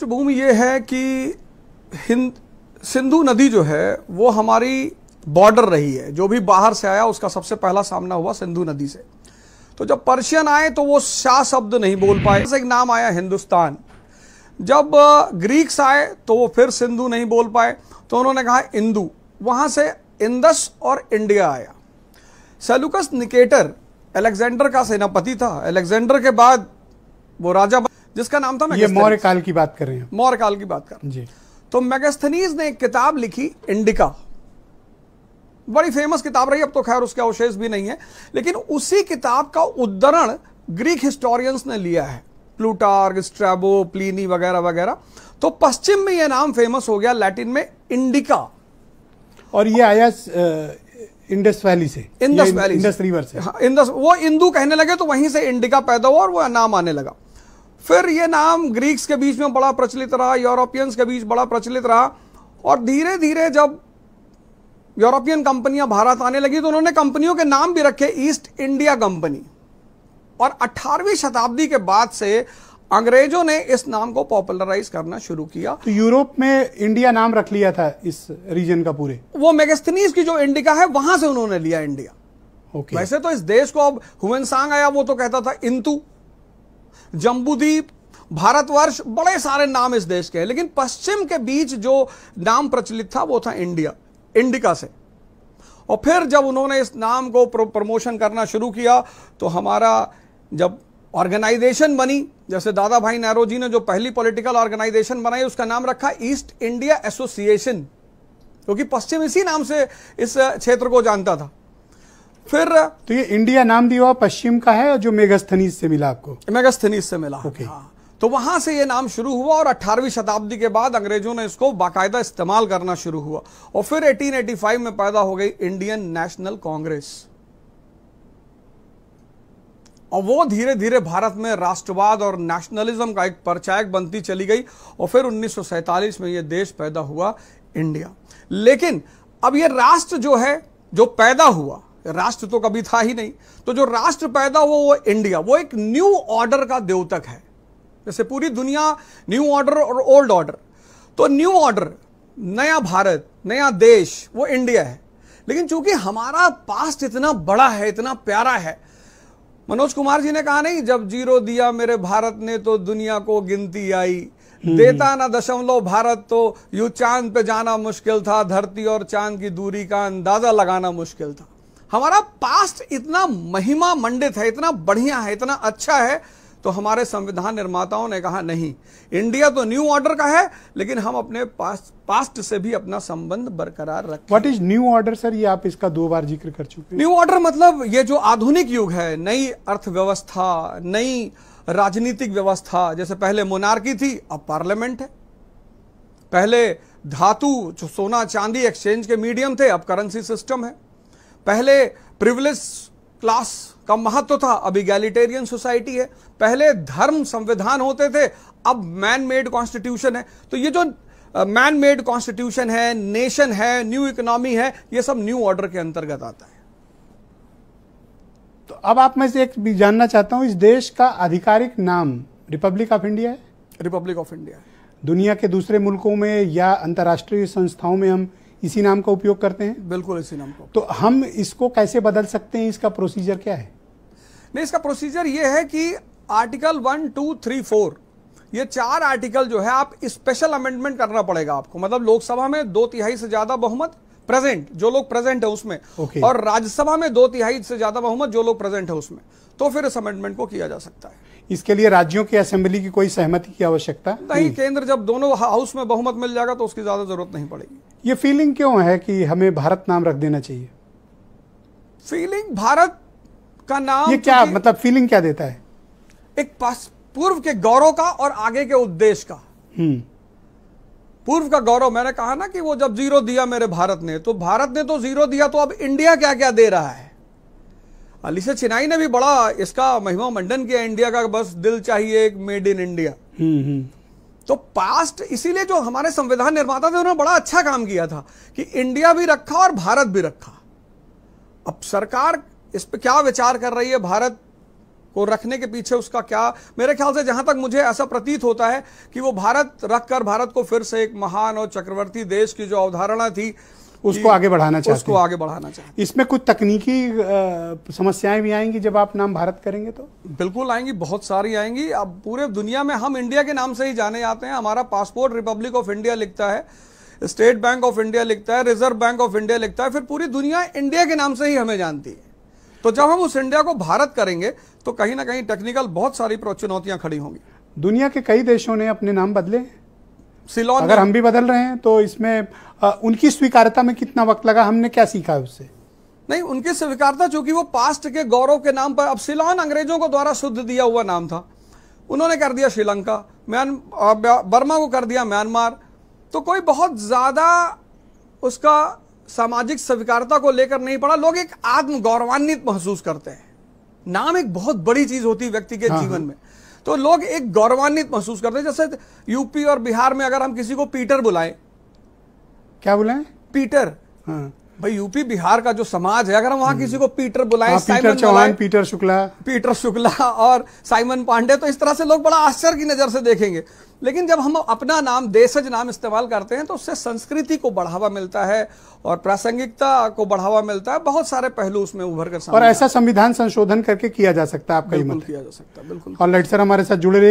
पृष्ठभूमि ये है कि हिंद सिंधु नदी जो है वो हमारी बॉर्डर रही है जो भी बाहर से आया उसका सबसे पहला सामना हुआ सिंधु नदी से तो जब पर्शियन आए तो वो शाह शब्द नहीं बोल पाए एक नाम आया हिंदुस्तान जब ग्रीक्स आए तो वो फिर सिंधु नहीं बोल पाए तो उन्होंने कहा इंदू वहां से इंदस और इंडिया आया सेलुकस निकेटर एलेक्जेंडर का सेनापति था एलेक्जेंडर के बाद वो राजा जिसका नाम था ये मौर्य काल की बात कर रहे हैं मौर्य काल की बात कर रहे हैं जी तो मैगस्थनीज ने एक किताब लिखी इंडिका बड़ी फेमस किताब रही अब तो खैर उसके अवशेष भी नहीं है लेकिन उसी किताब का उद्धरण ग्रीक हिस्टोरियंस ने लिया है प्लूटार्ग स्ट्रेबो प्लीनी वगैरह वगैरह तो पश्चिम में यह नाम फेमस हो गया लैटिन में इंडिका और यह आया इंडस वैली से इंडस वैली इंडस रिवर से हाँ इंदस, वो इंदू कहने लगे तो वहीं से इंडिका पैदा हुआ और वह नाम आने लगा फिर ये नाम ग्रीक्स के बीच में बड़ा प्रचलित रहा यूरोपियंस के बीच बड़ा प्रचलित रहा और धीरे धीरे जब यूरोपियन कंपनियां भारत आने लगी तो उन्होंने कंपनियों के नाम भी रखे ईस्ट इंडिया कंपनी और 18वीं शताब्दी के बाद से अंग्रेजों ने इस नाम को पॉपुलराइज करना शुरू किया तो यूरोप में इंडिया नाम रख लिया था इस रीजन का पूरे वो मेगस्थनीज की जो इंडिका है वहां से उन्होंने लिया इंडिया okay. वैसे तो इस देश को अब हुएनसांग आया वो तो कहता था इंतु जम्बूदीप भारतवर्ष बड़े सारे नाम इस देश के हैं लेकिन पश्चिम के बीच जो नाम प्रचलित था वो था इंडिया इंडिका से और फिर जब उन्होंने इस नाम को प्रमोशन करना शुरू किया तो हमारा जब ऑर्गेनाइजेशन बनी जैसे दादा भाई नेहरू जी ने जो पहली पॉलिटिकल ऑर्गेनाइजेशन बनाई उसका नाम रखा ईस्ट इंडिया एसोसिएशन क्योंकि पश्चिम इसी नाम से इस क्षेत्र को जानता था फिर तो ये इंडिया नाम दिया हुआ पश्चिम का है जो मेगास्थनीज से मिला आपको मेगास्थनीज से मिला ओके okay. हाँ। तो वहां से ये नाम शुरू हुआ और 18वीं शताब्दी के बाद अंग्रेजों ने इसको बाकायदा इस्तेमाल करना शुरू हुआ और फिर 1885 में पैदा हो गई इंडियन नेशनल कांग्रेस और वो धीरे धीरे भारत में राष्ट्रवाद और नेशनलिज्म का एक परचायक बनती चली गई और फिर उन्नीस में यह देश पैदा हुआ इंडिया लेकिन अब यह राष्ट्र जो है जो पैदा हुआ राष्ट्र तो कभी था ही नहीं तो जो राष्ट्र पैदा हुआ वो इंडिया वो एक न्यू ऑर्डर का देवतक है जैसे पूरी दुनिया न्यू ऑर्डर और ओल्ड ऑर्डर तो न्यू ऑर्डर नया भारत नया देश वो इंडिया है लेकिन चूंकि हमारा पास्ट इतना बड़ा है इतना प्यारा है मनोज कुमार जी ने कहा नहीं जब जीरो दिया मेरे भारत ने तो दुनिया को गिनती आई हम्म। देता ना दशमलव भारत तो यू चांद पे जाना मुश्किल था धरती और चांद की दूरी का अंदाजा लगाना मुश्किल था हमारा पास्ट इतना महिमा मंडित है इतना बढ़िया है इतना अच्छा है तो हमारे संविधान निर्माताओं ने कहा नहीं इंडिया तो न्यू ऑर्डर का है लेकिन हम अपने पास पास्ट से भी अपना संबंध बरकरार रखें what is new order sir ये आप इसका दो बार जिक्र कर चुके हैं न्यू ऑर्डर मतलब ये जो आधुनिक युग है नई अर्थव्यवस्था नई राजनीतिक व्यवस्था जैसे पहले मोनार्की थी अब पार्लियामेंट है पहले धातु जो सोना चांदी एक्सचेंज के मीडियम थे अब करेंसी सिस्टम है पहले प्रिविलेज क्लास का महत्व था अब इगैलिटेरियन सोसाइटी है पहले धर्म संविधान होते थे अब मैन मेड कॉन्स्टिट्यूशन है तो ये जो मैन मेड कॉन्स्टिट्यूशन है नेशन है न्यू इकोनॉमी है ये सब न्यू ऑर्डर के अंतर्गत आता है तो अब आप मैं से एक भी जानना चाहता हूं इस देश का आधिकारिक नाम रिपब्लिक ऑफ इंडिया है रिपब्लिक ऑफ इंडिया दुनिया के दूसरे मुल्कों में या अंतर्राष्ट्रीय संस्थाओं में हम इसी नाम का उपयोग करते हैं बिल्कुल इसी नाम का तो हम इसको कैसे बदल सकते हैं इसका प्रोसीजर क्या है नहीं इसका प्रोसीजर ये है कि article one two three four ये चार आर्टिकल जो है आप स्पेशल अमेंडमेंट करना पड़ेगा आपको मतलब लोकसभा में दो तिहाई से ज्यादा बहुमत प्रेजेंट जो लोग प्रेजेंट है उसमें okay. और राज्यसभा में दो तिहाई से ज्यादा बहुमत जो लोग प्रेजेंट है उसमें तो फिर इस अमेंडमेंट को किया जा सकता है इसके लिए राज्यों की असेंबली की कोई सहमति की आवश्यकता नहीं केंद्र जब दोनों हाउस में बहुमत मिल जाएगा तो उसकी ज्यादा जरूरत नहीं पड़ेगी ये फीलिंग क्यों है कि हमें भारत नाम रख देना चाहिए फीलिंग भारत का नाम ये क्या मतलब फीलिंग क्या देता है एक पूर्व के गौरव का और आगे के उद्देश्य का हम्म। पूर्व का गौरव मैंने कहा ना कि वो जब जीरो दिया मेरे भारत ने तो भारत ने तो जीरो दिया तो अब इंडिया क्या क्या दे रहा है अलीसा चिनाई ने भी बड़ा इसका महिमा मंडन किया इंडिया का बस दिल चाहिए एक मेड इन इंडिया तो पास्ट इसीलिए जो हमारे संविधान निर्माता थे उन्होंने बड़ा अच्छा काम किया था कि इंडिया भी रखा और भारत भी रखा अब सरकार इस पर क्या विचार कर रही है भारत को रखने के पीछे उसका क्या मेरे ख्याल से जहां तक मुझे ऐसा प्रतीत होता है कि वो भारत रखकर भारत को फिर से एक महान और चक्रवर्ती देश की जो अवधारणा थी उसको आगे बढ़ाना चाहिए उसको आगे बढ़ाना चाहिए इसमें कुछ तकनीकी समस्याएं भी आएंगी जब आप नाम भारत करेंगे तो बिल्कुल आएंगी बहुत सारी आएंगी अब पूरे दुनिया में हम इंडिया के नाम से ही जाने जाते हैं हमारा पासपोर्ट रिपब्लिक ऑफ इंडिया लिखता है स्टेट बैंक ऑफ इंडिया लिखता है रिजर्व बैंक ऑफ इंडिया लिखता है फिर पूरी दुनिया इंडिया के नाम से ही हमें जानती है तो जब हम उस इंडिया को भारत करेंगे तो कहीं ना कहीं टेक्निकल बहुत सारी चुनौतियां खड़ी होंगी दुनिया के कई देशों ने अपने नाम बदले हैं सिलोन अगर हम भी बदल रहे हैं तो इसमें आ, उनकी स्वीकारता में कितना वक्त लगा हमने क्या सीखा है उससे नहीं उनकी स्वीकारता चूंकि वो पास्ट के गौरव के नाम पर अब सिलोन अंग्रेजों को द्वारा शुद्ध दिया हुआ नाम था उन्होंने कर दिया श्रीलंका म्यान बर्मा को कर दिया म्यांमार तो कोई बहुत ज़्यादा उसका सामाजिक स्वीकारता को लेकर नहीं पड़ा लोग एक आत्म गौरवान्वित महसूस करते हैं नाम एक बहुत बड़ी चीज़ होती है व्यक्ति के हाँ, हाँ। जीवन में तो लोग एक गौरवान्वित महसूस करते हैं जैसे यूपी और बिहार में अगर हम किसी को पीटर बुलाएं क्या बुलाएं पीटर हाँ भाई यूपी बिहार का जो समाज है अगर हम वहां हम्म। किसी को पीटर बुलाए हाँ, Peter Chauhan Peter Shukla Peter Shukla और साइमन पांडे तो इस तरह से लोग बड़ा आश्चर्य की नजर से देखेंगे लेकिन जब हम अपना नाम देशज नाम इस्तेमाल करते हैं तो उससे संस्कृति को बढ़ावा मिलता है और प्रासंगिकता को बढ़ावा मिलता है बहुत सारे पहलू उसमें उभर कर और ऐसा संविधान संशोधन करके किया जा सकता है आपका किया जा सकता है बिल्कुल और लाइट सर हमारे साथ जुड़े रहे